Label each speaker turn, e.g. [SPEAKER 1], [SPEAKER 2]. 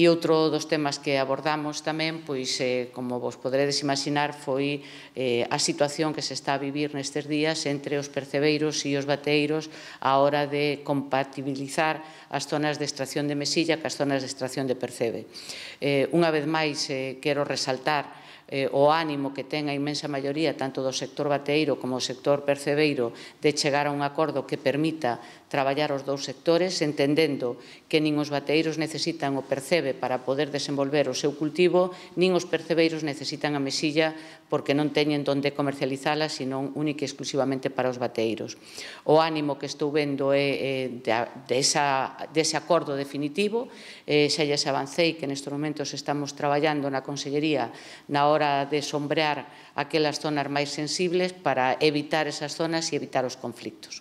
[SPEAKER 1] E outro dos temas que abordamos tamén, pois, eh, como vos podredes imaginar, foi eh, a situación que se está a vivir nestes días entre os percebeiros e os bateiros a hora de compatibilizar as zonas de extracción de mesilla que as zonas de extracción de percebe. Eh, unha vez máis, eh, quero resaltar eh, o ánimo que ten a inmensa maioría tanto do sector bateiro como do sector percebeiro de chegar a un acordo que permita traballar os dous sectores entendendo que nin os bateiros necesitan o percebe para poder desenvolver o seu cultivo nin os percebeiros necesitan a mesilla porque non teñen donde comercializala senón única e exclusivamente para os bateiros. O ánimo que estou vendo é, é desa, de dese acordo definitivo eh, xa lle avancei que nestes momentos estamos traballando na Consellería na hora hora de sombrear aquelas zonas máis sensibles para evitar esas zonas e evitar os conflictos.